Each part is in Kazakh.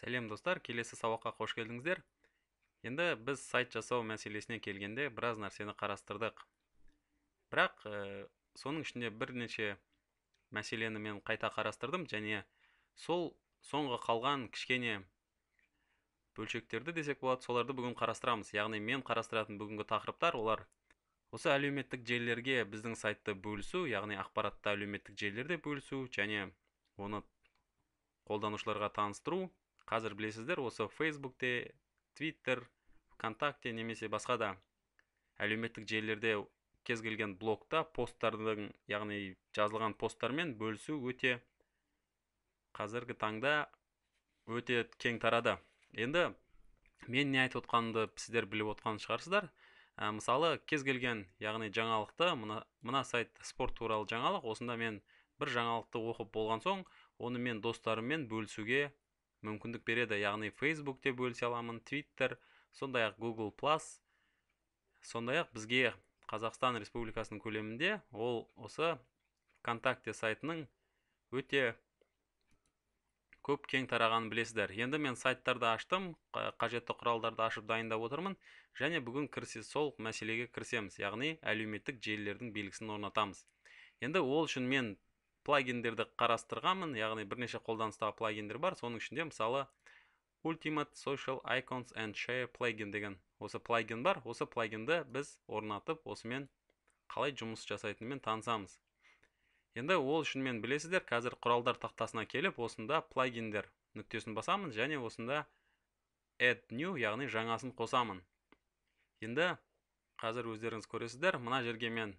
сәлем достар келесі сабаққа қош келдіңіздер енді біз сайт жасау мәселесіне келгенде біраз нәрсені қарастырдық бірақ э, соның ішінде бірнеше мәселені мен қайта қарастырдым және сол соңғы қалған кішкене бөлшектерді десек болады соларды бүгін қарастырамыз яғни мен қарастыратын бүгінгі тақырыптар олар осы әлеуметтік желілерге біздің сайтты бөлісу яғни ақпаратты әлеуметтік желілерде бөлісу және оны қолданушыларға таныстыру қазір білесіздер осы фейсбукте твиттер вконтакте немесе басқа да әлеуметтік желілерде кез келген блогта посттардың яғни жазылған посттармен бөлісу өте қазіргі таңда өте кең тарады енді мен не айтып отқанымды сіздер біліп отқан шығарсыздар ә, мысалы кез келген яғни жаңалықты мына, мына сайт спорт туралы жаңалық осында мен бір жаңалықты оқып болған соң оны мен достарыммен бөлісуге мүмкіндік береді яғни фейсбукте бөлісе аламын твиттер сондай ақ google plus сондай ақ бізге қазақстан республикасының көлемінде ол осы вконтакте сайтының өте көп кең тарағанын білесіздер енді мен сайттарды аштым қажетті құралдарды ашып дайындап отырмын және бүгін кірсе сол мәселеге кірсеміз, яғни әлеуметтік желілердің белгісін орнатамыз енді ол үшін мен плагиндерді қарастырғанмын яғни бірнеше қолданыстағы плагиндер бар соның ішінде мысалы ultimate social icons and share плагин деген осы плагин бар осы плагинді біз орнатып осымен қалай жұмыс жасайтынымен танысамыз енді ол үшін мен білесіздер қазір құралдар тақтасына келіп осында плагиндер нүктесін басамын және осында add new яғни жаңасын қосамын енді қазір өздеріңіз көресіздер мына жерге мен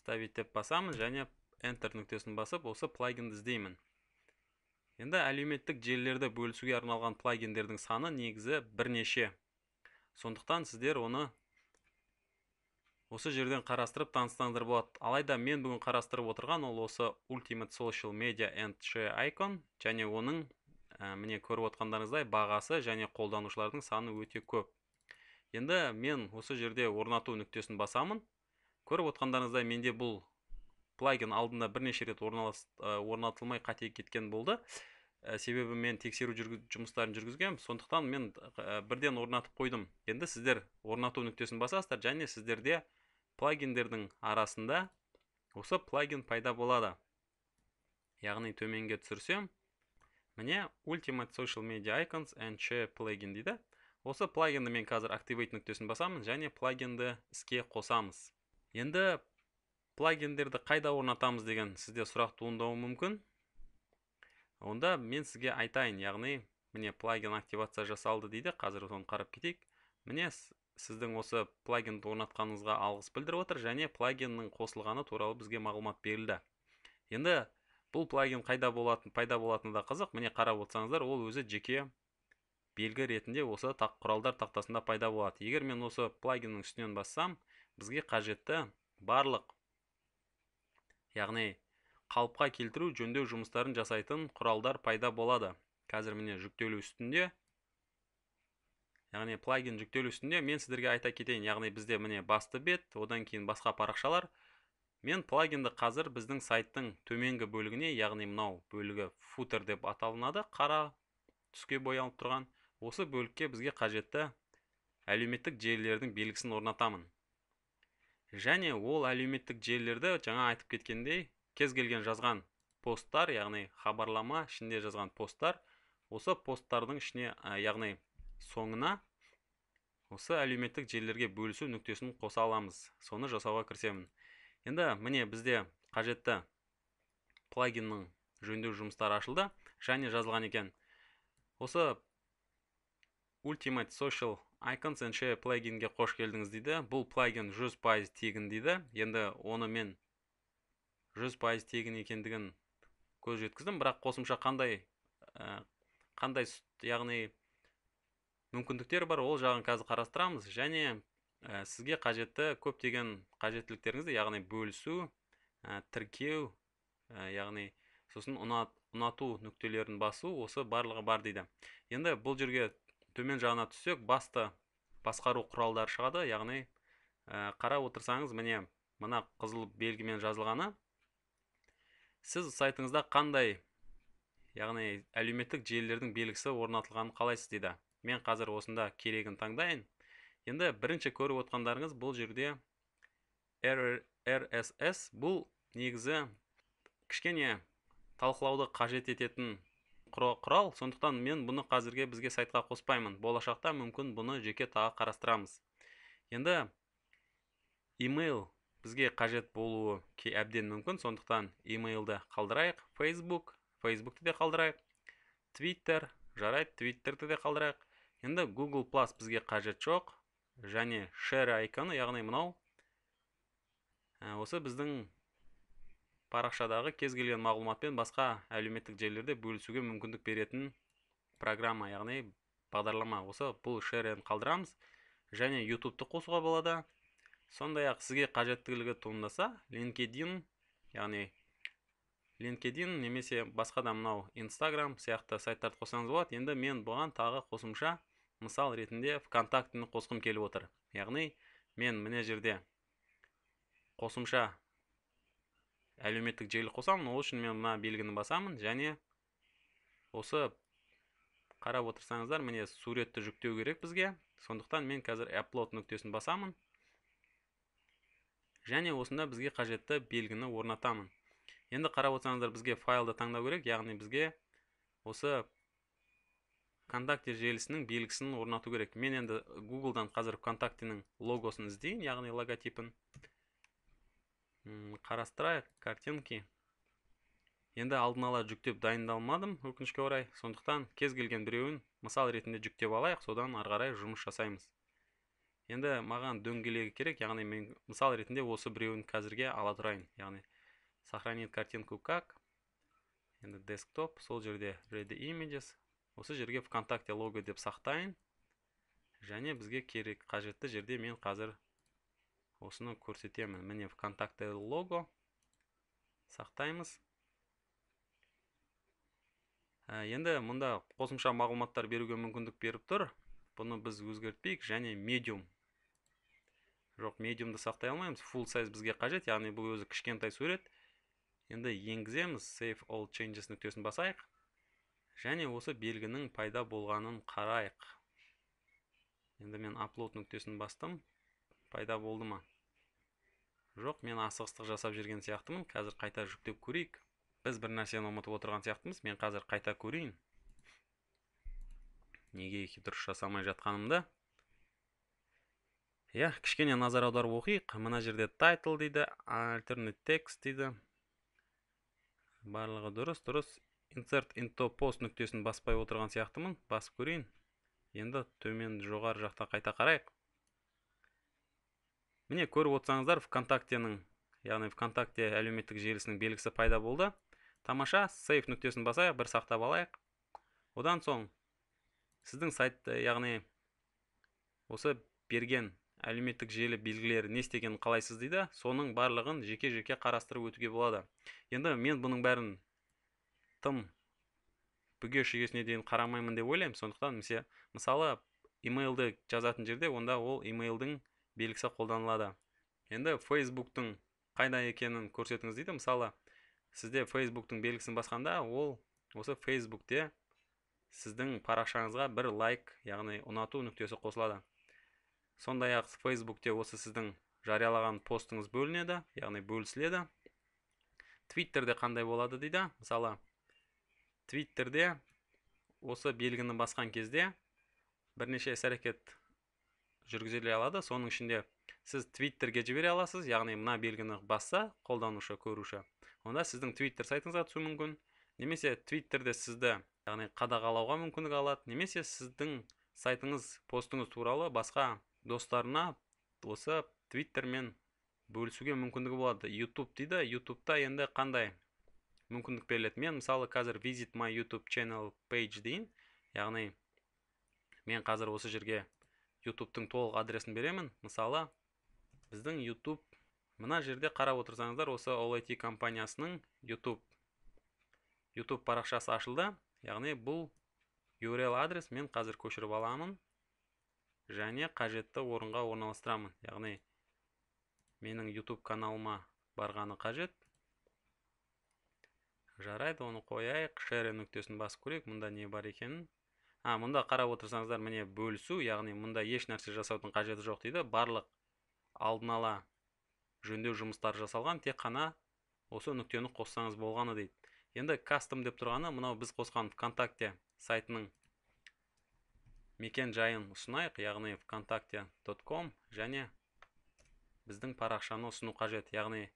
ставить деп басамын және Enter нүктесін басып, осы плагинді іздеймін. Енді әлеуметтік желілерді бөлісуге арналған плагиндердің саны негізі бірнеше. Сондықтан сіздер оны осы жерден қарастырып таныстандыр болады. Алайда мен бүгін қарастырып отырған ол осы Ultimate Social Media and Share Icon және оның ә, міне көріп отқандарыңыздай бағасы және қолданушылардың саны өте көп. Енді мен осы жерде орнату нүктесін басамын. Көріп отқандарыңыздай менде бұл плагин алдында бірнеше рет орналас, э, орнатылмай қате кеткен болды э, себебі мен тексеру жүргіз, жұмыстарын жүргізгем сондықтан мен э, бірден орнатып қойдым енді сіздер орнату нүктесін басасыздар және сіздерде плагиндердің арасында осы плагин пайда болады яғни төменге түсірсем міне ultimate social media icons and share plugin дейді осы плагинді мен қазір activate нүктесін басамын және плагинді іске қосамыз енді плагиндерді қайда орнатамыз деген сізде сұрақ туындауы мүмкін онда мен сізге айтайын яғни міне плагин активация жасалды дейді қазір соны қарап кетейік міне сіздің осы плагинді орнатқаныңызға алғыс білдіріп отыр және плагиннің қосылғаны туралы бізге мағлұмат берілді енді бұл плагин қайда болатын пайда болатыны да қызық міне қарап отырсаңыздар ол өзі жеке белгі ретінде осы тақ, құралдар тақтасында пайда болады егер мен осы плагиннің үстінен бассам бізге қажетті барлық яғни қалыпқа келтіру жөндеу жұмыстарын жасайтын құралдар пайда болады қазір міне жүктелу үстінде яғни плагин жүктелу үстінде мен сіздерге айта кетейін яғни бізде міне басты бет одан кейін басқа парақшалар мен плагинді қазір біздің сайттың төменгі бөлігіне яғни мынау бөлігі футер деп аталынады қара түске боялып тұрған осы бөлікке бізге қажетті әлеуметтік желілердің белгісін орнатамын және ол әлеуметтік желілерді жаңа айтып кеткендей кез келген жазған посттар яғни хабарлама ішінде жазған посттар осы посттардың ішіне ә, яғни соңына осы әлеуметтік желілерге бөлісу нүктесін қоса аламыз соны жасауға кірісемін енді міне бізде қажетті плагиннің жөндеу жұмыстары ашылды және жазылған екен осы ultimate social icons and share плагинге қош келдіңіз дейді бұл плагин 100% тегін дейді енді оны мен 100% тегін екендігін көз жеткіздім бірақ қосымша қандай ә, қандай яғни мүмкіндіктер бар ол жағын қазір қарастырамыз және ә, сізге қажетті көптеген қажеттіліктеріңізді яғни бөлісу ә, тіркеу яғни сосын ұнату нүктелерін басу осы барлығы бар дейді енді бұл жерге төмен жағына түссек басты басқару құралдары шығады яғни ә, қарап отырсаңыз міне мына қызыл белгімен жазылғаны сіз сайтыңызда қандай яғни әлеуметтік желілердің белгісі орнатылғанын қалайсыз дейді мен қазір осында керегін таңдайын енді бірінші көріп отқандарыңыз бұл жерде RSS бұл негізі кішкене талқылауды қажет ететін құрал сондықтан мен бұны қазірге бізге сайтқа қоспаймын болашақта мүмкін бұны жеке тағы қарастырамыз енді имейл бізге қажет болуы әбден мүмкін сондықтан имейлді қалдырайық Facebook фейсбукті де қалдырайық Twitter жарайды твиттерді де қалдырайық енді Google Plus бізге қажет жоқ және share айконы яғни мынау ә, осы біздің парақшадағы кез келген мағлұматпен басқа әлеуметтік желілерде бөлісуге мүмкіндік беретін программа яғни бағдарлама осы бұл шерен қалдырамыз және ютубты қосуға болады сондай-ақ сізге қажеттілігі туындаса LinkedIn яғни LinkedIn немесе басқа да мынау Instagram сияқты сайттарды қоссаңыз болады енді мен бұған тағы қосымша мысал ретінде ВКонтактіні қосқым келіп отыр яғни мен мына жерде қосымша әлеуметтік желі қосамын ол үшін мен мына белгіні басамын және осы қарап отырсаңыздар міне суретті жүктеу керек бізге сондықтан мен қазір upload нүктесін басамын және осында бізге қажетті белгіні орнатамын енді қарап отырсаңыздар бізге файлды таңдау керек яғни бізге осы вконтакте желісінің белгісін орнату керек мен енді гуглдан қазір вконтактенің логосын іздейін яғни логотипін қарастырайық картинки енді алдын ала жүктеп дайындалмадым өкінішке орай сондықтан кез келген біреуін мысал ретінде жүктеп алайық содан ары қарай жұмыс жасаймыз енді маған дөңгелегі керек яғни мен мысал ретінде осы біреуін қазірге ала тұрайын яғни сохранить картинку как енді десктоп сол жерде ready images осы жерге вконтакте лого деп сақтайын және бізге керек қажетті жерде мен қазір осыны көрсетемін міне вконтакте лого сақтаймыз ә, енді мұнда қосымша мағлұматтар беруге мүмкіндік беріп тұр бұны біз өзгертпейік және медиум жоқ медиумды сақтай алмаймыз full size бізге қажет яғни бұл өзі кішкентай сурет енді енгіземіз save all changes нүктесін басайық және осы белгінің пайда болғанын қарайық енді мен upload нүктесін бастым пайда болды ма жоқ мен асығыстық жасап жүрген сияқтымын қазір қайта жүктеп көрейік біз бір нәрсені ұмытып отырған сияқтымыз мен қазір қайта көрейін неге екі дұрыс жасамай жатқанымды иә кішкене назар аударып оқиық мына жерде title дейді alternate текст дейді барлығы дұрыс дұрыс insert into post нүктесін баспай отырған сияқтымын басып көрейін енді төмен жоғары жақта қайта қарайық міне көріп отырсаңыздар вконтактенің яғни вконтакте әлеуметтік желісінің белгісі пайда болды тамаша сейф нүктесін басайық бір сақтап алайық одан соң сіздің сайтты яғни осы берген әлеуметтік желі белгілері не істегенін қалайсыз дейді соның барлығын жеке жеке қарастырып өтуге болады енді мен бұның бәрін тым бүге шүгесіне дейін қарамаймын деп ойлаймын сондықтан мысалы имейлді жазатын жерде онда ол имейлдің белгісі қолданылады енді фейсбуктың қайда екенін көрсетіңіз дейді мысалы сізде фейсбуктың белгісін басқанда ол осы фейсбукте сіздің парақшаңызға бір лайк яғни ұнату нүктесі қосылады сондай ақ фейсбукте осы сіздің жариялаған постыңыз бөлінеді яғни бөлісіледі твиттерде қандай болады дейді мысалы твиттерде осы белгіні басқан кезде бірнеше іс әрекет жүргізіле алады соның ішінде сіз твиттерге жібере аласыз яғни мына белгіні басса қолданушы көруші онда сіздің твиттер сайтыңызға түсуі мүмкін немесе твиттерде сізді яғни қадағалауға мүмкіндік алады немесе сіздің сайтыңыз постыңыз туралы басқа достарына осы твиттермен бөлісуге мүмкіндігі болады YouTube дейді ютубта енді қандай мүмкіндік беріледі мен мысалы қазір visit my youtube channel page дейін яғни мен қазір осы жерге ютубтың толық адресін беремін мысалы біздің YouTube мына жерде қарап отырсаңыздар осы OLT компаниясының YouTube YouTube парақшасы ашылды яғни бұл URL адрес мен қазір көшіріп аламын және қажетті орынға орналастырамын яғни менің YouTube каналыма барғаны қажет жарайды оны қояйық шере нүктесін басып көрейік мұнда не бар екенін а мұнда қарап отырсаңыздар міне бөлісу яғни мұнда еш нәрсе жасаудың қажеті жоқ дейді барлық алдын ала жөндеу жұмыстары жасалған тек қана осы нүктені қоссаңыз болғаны дейді енді кастом деп тұрғаны мынау біз қосқан вконтакте сайтының мекен жайын ұсынайық яғни вконтакте ком және біздің парақшаны ұсыну қажет яғни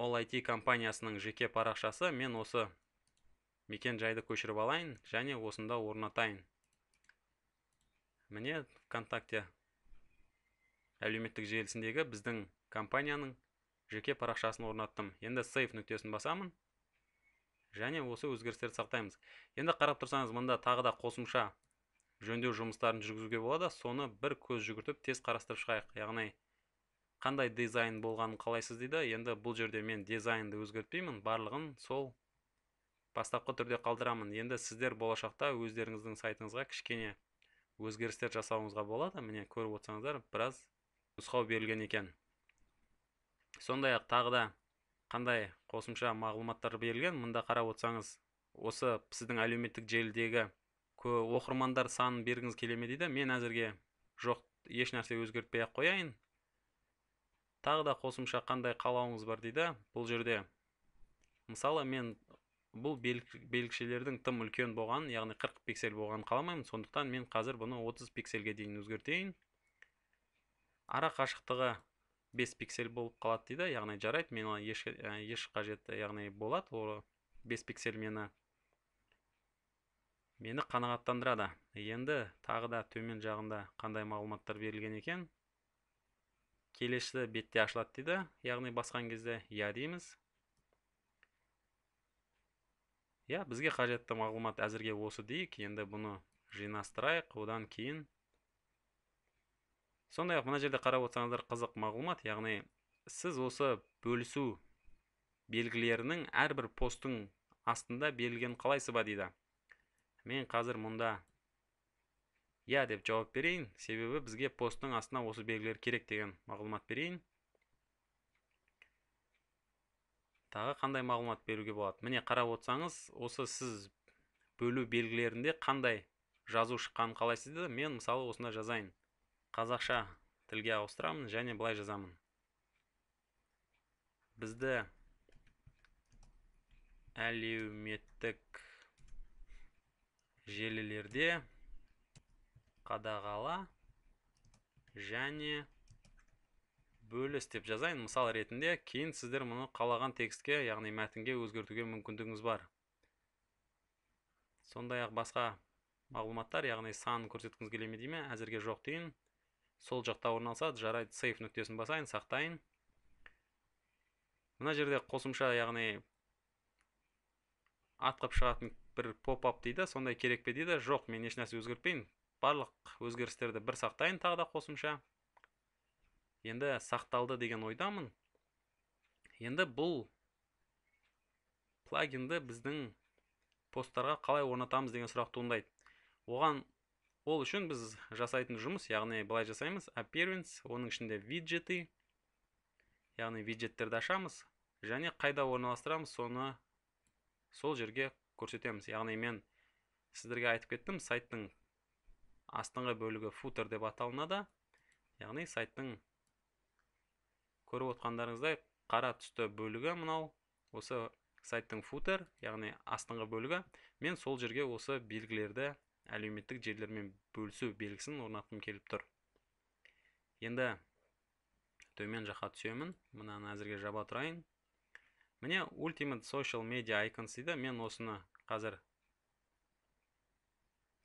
ол IT компаниясының жеке парақшасы мен осы мекен жайды көшіріп алайын және осында орнатайын міне вконтакте әлеуметтік желісіндегі біздің компанияның жеке парақшасын орнаттым енді Сейф нүктесін басамын және осы өзгерістерді сақтаймыз енді қарап тұрсаңыз мында тағы да қосымша жөндеу жұмыстарын жүргізуге болады соны бір көз жүгіртіп тез қарастырып шығайық яғни қандай дизайн болғанын қалайсыз дейді енді бұл жерде мен дизайнды өзгертпеймін барлығын сол бастапқы түрде қалдырамын енді сіздер болашақта өздеріңіздің сайтыңызға кішкене өзгерістер жасауыңызға болады міне көріп отырсаңыздар біраз нұсқау берілген екен сондай ақ тағы да қандай қосымша мағлұматтар берілген мында қарап отырсаңыз осы сіздің әлеуметтік желідегі оқырмандар санын бергіңіз келе ме дейді мен әзірге жоқ еш нәрсе өзгертпей ақ қояйын тағы да қосымша қандай қалауыңыз бар дейді бұл жерде мысалы мен бұл белгішелердің тым үлкен болған яғни 40 пиксель болғанын қаламаймын сондықтан мен қазір бұны 30 пиксельге дейін өзгертейін ара қашықтығы 5 пиксель болып қалады дейді яғни жарайды мен еш, еш қажет яғни болады ол 5 пиксель мені мені қанағаттандырады енді тағы да төмен жағында қандай мағлұматтар берілген екен келесі бетте ашылады дейді яғни басқан кезде иә дейміз иә бізге қажетті мағлұмат әзірге осы дейік енді бұны жинастырайық одан кейін сондай ақ мына жерде қарап отырсаңыздар қызық мағлұмат яғни сіз осы бөлісу белгілерінің әрбір посттың астында берілген қалайсы ба дейді мен қазір мұнда иә деп жауап берейін себебі бізге посттың астына осы белгілер керек деген мағлұмат берейін тағы қандай мағлұмат беруге болады міне қарап отырсаңыз осы сіз бөлу белгілерінде қандай жазу шыққанын қалайсыз мен мысалы осында жазайын қазақша тілге ауыстырамын және былай жазамын бізді әлеуметтік желілерде қадағала және бөліс деп жазайын мысал ретінде кейін сіздер мұны қалаған текстке яғни мәтінге өзгертуге мүмкіндігіңіз бар сондай ақ басқа мағлұматтар яғни сан көрсеткіңіз келе ме дейме әзірге жоқ дейін сол жақта орналасады жарайды сейф нүктесін басайын сақтайын мына жерде қосымша яғни атқып шығатын бір поп ап дейді сондай керек пе дейді жоқ мен ешнәрсе өзгертпеймін барлық өзгерістерді бір сақтайын тағы да қосымша енді сақталды деген ойдамын енді бұл плагинді біздің посттарға қалай орнатамыз деген сұрақ туындайды оған ол үшін біз жасайтын жұмыс яғни былай жасаймыз appearance оның ішінде виджеты яғни виджеттерді ашамыз және қайда орналастырамыз соны сол жерге көрсетеміз яғни мен сіздерге айтып кеттім сайттың астыңғы бөлігі футер деп аталынады яғни сайттың көріп отқандарыңыздай қара түсті бөлігі мынау осы сайттың футер яғни астыңғы бөлігі мен сол жерге осы белгілерді әлеуметтік желілермен бөлісу белгісін орнатқым келіп тұр енді төмен жаққа түсемін мынаны әзірге жаба тұрайын міне ultimate social media icons дейді мен осыны қазір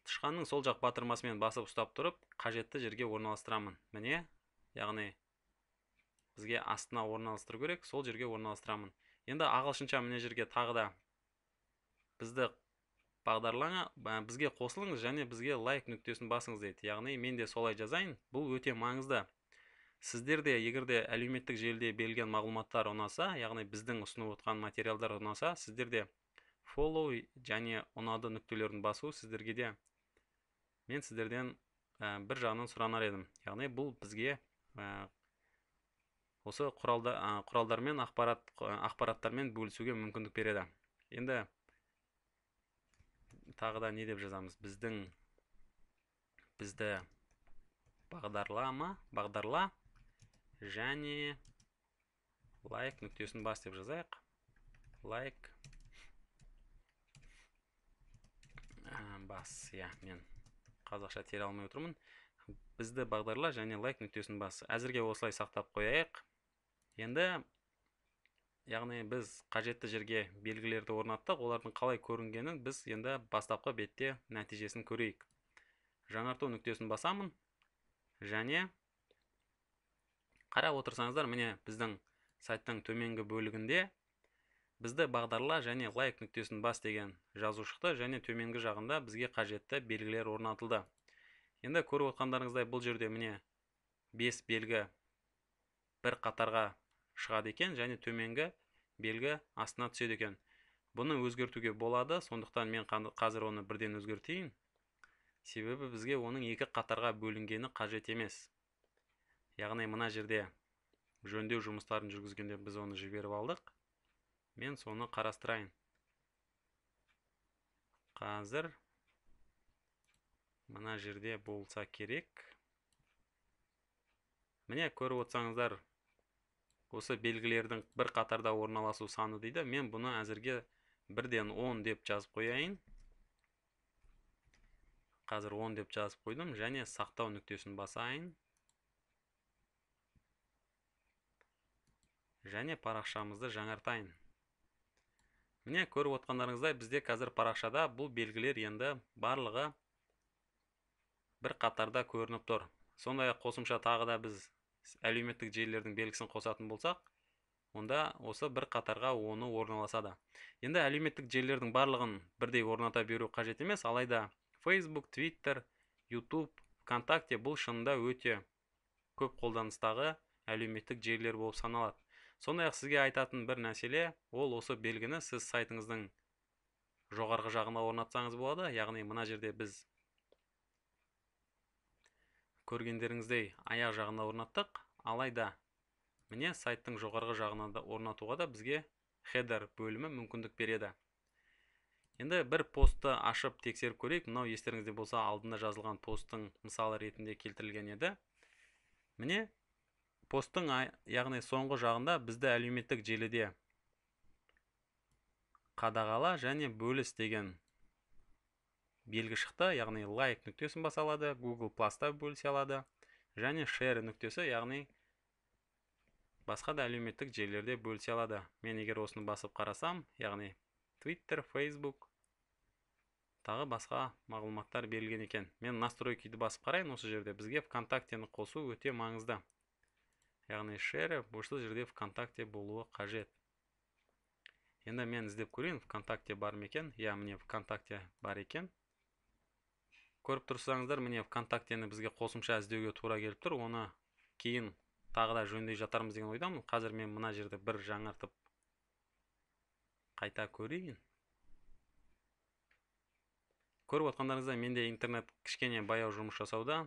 тышқанның сол жақ батырмасымен басып ұстап тұрып қажетті жерге орналастырамын міне яғни бізге астына орналастыру керек сол жерге орналастырамын енді ағылшынша мына жерге тағы да бізді бағдарлама бізге қосылыңыз және бізге лайк нүктесін басыңыз дейді яғни мен де солай жазайын бұл өте маңызды сіздер де егер де әлеуметтік желіде берілген мағлұматтар ұнаса яғни біздің ұсынып отқан материалдар ұнаса сіздер де follow және ұнады нүктелерін басу сіздерге де мен сіздерден бір жағынан сұранар едім яғни бұл бізге осы құралда, құралдармен ақпарат ақпараттармен бөлісуге мүмкіндік береді енді тағы да не деп жазамыз біздің бізді бағдарлама бағдарла және лайк нүктесін бас деп жазайық лайк бас иә мен қазақша тере алмай отырмын бізді бағдарла және лайк нүктесін бас әзірге осылай сақтап қояйық енді яғни біз қажетті жерге белгілерді орнаттық олардың қалай көрінгенін біз енді бастапқы бетте нәтижесін көрейік жаңарту нүктесін басамын және қарап отырсаңыздар міне біздің сайттың төменгі бөлігінде бізді бағдарла және лайк нүктесін бас деген жазу шықты және төменгі жағында бізге қажетті белгілер орнатылды енді көріп отқандарыңыздай бұл жерде міне бес белгі бір қатарға шығады екен және төменгі белгі астына түседі екен бұны өзгертуге болады сондықтан мен қазір оны бірден өзгертейін себебі бізге оның екі қатарға бөлінгені қажет емес яғни мына жерде жөндеу жұмыстарын жүргізгенде біз оны жіберіп алдық мен соны қарастырайын қазір мына жерде болса керек міне көріп отсаңыздар осы белгілердің бір қатарда орналасу саны дейді мен бұны әзірге бірден 10 деп жазып қояйын қазір 10 деп жазып қойдым және сақтау нүктесін басайын және парақшамызды жаңартайын міне көріп отқандарыңыздай бізде қазір парақшада бұл белгілер енді барлығы бір қатарда көрініп тұр сондай қосымша тағы да біз әлеуметтік желілердің белгісін қосатын болсақ онда осы бір қатарға оны орналасады енді әлеуметтік желілердің барлығын бірдей орната беру қажет емес алайда facebook twitter youtube вконтакте бұл шынында өте көп қолданыстағы әлеуметтік желілер болып саналады сондай ақ сізге айтатын бір мәселе ол осы белгіні сіз сайтыңыздың жоғарғы жағына орнатсаңыз болады яғни мына жерде біз көргендеріңіздей аяқ жағына орнаттық алайда міне сайттың жоғарғы жағына да орнатуға да бізге хедер бөлімі мүмкіндік береді енді бір постты ашып тексеріп көрейік мынау естеріңізде болса алдында жазылған посттың мысалы ретінде келтірілген еді міне посттың яғни соңғы жағында бізді әлеуметтік желіде қадағала және бөліс деген белгі шықты яғни лайк нүктесін баса алады гугл пласта бөлісе алады және share нүктесі яғни басқа да әлеуметтік желілерде бөлісе алады мен егер осыны басып қарасам яғни twitter facebook тағы басқа мағлұматтар берілген екен мен настройкиді басып қарайын осы жерде бізге вконтактені қосу өте маңызды яғни share осы жерде вконтакте болуы қажет енді мен іздеп көрейін вконтакте бар ма екен иә міне вконтакте бар екен көріп тұрсаңыздар міне вконтактені бізге қосымша іздеуге тура келіп тұр оны кейін тағы да жөндей жатармыз деген ойдамын қазір мен мына жерді бір жаңартып қайта көрейін көріп отқандарыңыздай менде интернет кішкене баяу жұмыс жасауда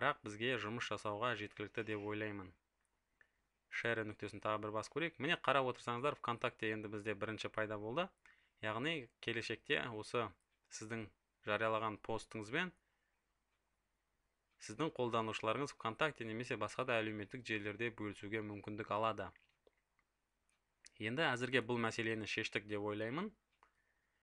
бірақ бізге жұмыс жасауға жеткілікті деп ойлаймын шәрі нүктесін тағы бір басып көрейік міне қарап отырсаңыздар вконтакте енді бізде бірінші пайда болды яғни келешекте осы сіздің жариялаған постыңызбен сіздің қолданушыларыңыз вконтакте немесе басқа да әлеуметтік желілерде бөлісуге мүмкіндік алады енді әзірге бұл мәселені шештік деп ойлаймын